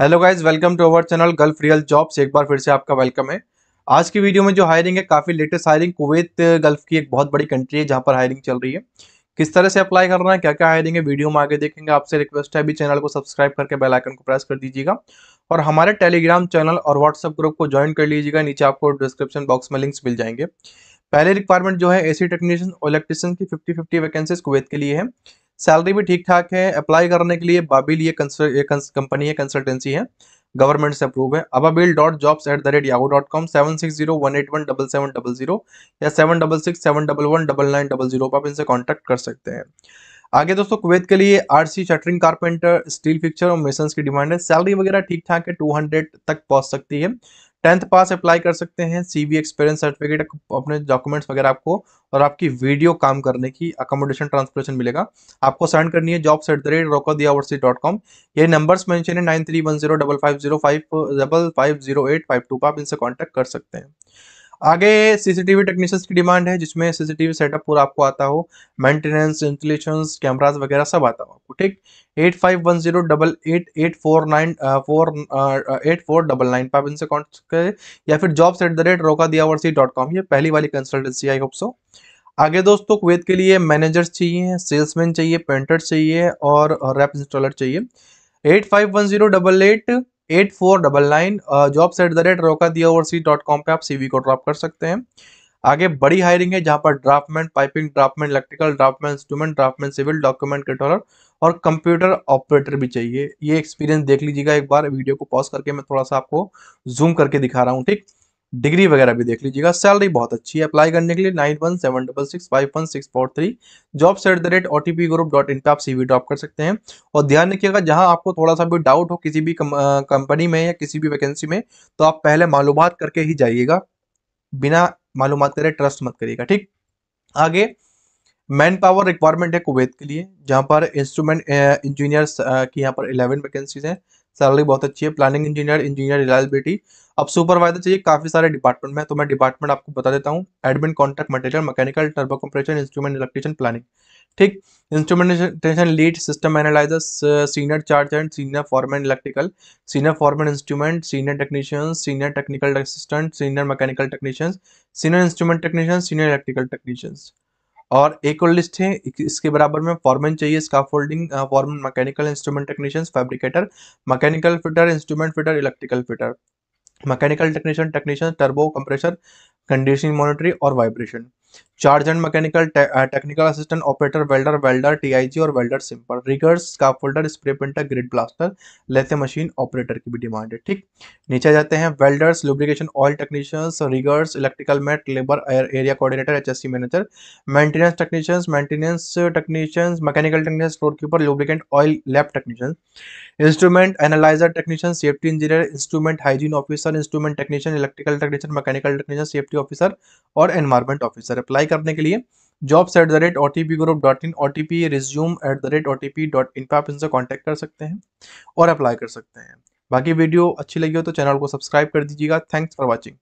hello guys welcome to our channel Gulf real jobs एक बार फिर से आपका वेलकम है आज की वीडियो में जो हायरिंग है काफ़ी लेटेस्ट हायरिंग कुवैत गल्फ की एक बहुत बड़ी कंट्री है जहाँ पर हायरिंग चल रही है किस तरह से अप्लाई करना है क्या क्या हायरिंग है वीडियो में आगे देखेंगे आपसे रिक्वेस्ट है अभी चैनल को सब्सक्राइब करके बेलाइकन को प्रेस कर दीजिएगा और हमारे टेलीग्राम चैनल और व्हाट्सअप ग्रुप को ज्वाइन कर लीजिएगा नीचे आपको डिस्क्रिप्शन बॉक्स में लिंक्स मिल जाएंगे पहले रिक्वायरमेंट जो है एसी टेक्नीशियन और इलेक्ट्रिशियन की फिफ्टी फिफ्टी वैकेंसीज कुवैत के लिए है सैलरी भी ठीक ठाक है अप्लाई करने के लिए बाबिल ये कंपनी है कंसल्टेंसी है गवर्नमेंट से अप्रूव है Ababil dot jobs at the rate Yahoo dot com seven six zero one eight one double seven double zero या seven double six seven double one double nine double zero पर आप इनसे contact कर सकते हैं आगे दोस्तों कुवैत के लिए RC shuttering carpenter steel fixture और मिशन की डिमांड है सैलरी वगैरह ठीक ठाक है हंड्रेड तक पहुंच सकती है टेंथ पास अप्लाई कर सकते हैं सीवी एक्सपीरियंस सर्टिफिकेट अपने डॉक्यूमेंट्स वगैरह आपको और आपकी वीडियो काम करने की अकोमोडेशन ट्रांसपोर्टेशन मिलेगा आपको सेंड करनी है जॉब्स एट द रेट रोकोदियावर्सी डॉट कॉम ये नंबर्स मैंशन है nine three one zero double five zero five double five zero eight five two पर आप इनसे कॉन्टैक्ट कर सकते हैं आगे सीसीटीवी टेक्नीशियंस की डिमांड है जिसमें सीसीटीवी सेटअप पूरा आपको आता हो मेंटेनेंस इंस्टॉलेशन कैमराज वगैरह सब आता हो आपको ठीक eight five one zero double eight eight four nine four eight four double nine पर आप इनसे कॉन्टेक्ट करें या फिर जॉब्स एट द रेट रोका दियावर्सी डॉट कॉम ये पहली वाली कंसल्टेंसी आई होप सो आगे दोस्तों कुवैत के लिए मैनेजर्स चाहिए सेल्समैन चाहिए पेंटर्स चाहिए और रैप इंस्टॉलर चाहिए eight five one zero double eight eight four double nine jobs at the rate रोका दिया सी डॉट कॉम पर आप सीवी को ड्रॉप कर सकते हैं आगे बड़ी हायरिंग है जहां पर draftsman piping draftsman electrical draftsman instrument draftsman civil document controller और कंप्यूटर ऑपरेटर भी चाहिए ये एक्सपीरियंस देख लीजिएगा एक बार वीडियो को पॉज करके मैं थोड़ा सा आपको जूम करके दिखा रहा हूँ ठीक डिग्री वगैरह भी देख लीजिएगा सैलरी बहुत अच्छी है अप्लाई करने के लिए nine one seven double six five one six four three jobs at the rate O T P group dot in पर आप सीवी ड्रॉप कर सकते हैं और ध्यान रखिएगा जहां आपको थोड़ा सा भी डाउट हो किसी भी कंपनी में या किसी भी वैकेंसी में तो आप पहले मालूम करके ही जाइएगा बिना मालूम करे ट्रस्ट मत करिएगा ठीक आगे मैन पावर रिक्वायरमेंट है कुवैत के लिए जहाँ पर इंस्ट्रूमेंट इंजीनियर्स की यहाँ पर इलेवन वैकेंसीज हैं सैलरी बहुत अच्छी है प्लानिंग इंजीनियर इंजीनियर रिलायबिलिटी अब सुपरवाइजर चाहिए काफी सारे डिपार्टमेंट में तो मैं डिपार्टमेंट आपको बता देता हूँ admin contract material mechanical turbo compression instrument electrician planning ठीक instrumentation lead system analyser senior charge and senior foreman electrical senior foreman instrument senior technician senior technical assistant senior mechanical technicians senior instrument technician senior electrical technicians और एक और list है इसके बराबर में foreman चाहिए इसका folding foreman mechanical instrument technician fabricator mechanical fitter instrument fitter electrical fitter mechanical technician technician turbo compressor conditioning monitoring और vibration charge and mechanical technical assistant operator welder welder TIG और welder simple riggers का folder spray printer grid blaster लेते machine operator की भी demand है ठीक नीचे जाते हैं welders lubrication oil technicians riggers electrical mate labour area coordinator सी manager maintenance technicians maintenance technicians mechanical technicians floor keeper lubricant oil lab technicians instrument analyser technician safety engineer instrument hygiene officer instrument technician electrical technician mechanical technician safety officer और environment officer apply apply करने के लिए jobs at the rate O T P group dot in O T P resume at the rate O T P dot in पर आप इनसे contact कर सकते हैं और अप्लाई कर सकते हैं बाकी वीडियो अच्छी लगी हो तो चैनल को सब्सक्राइब कर दीजिएगा थैंक्स फॉर वॉचिंग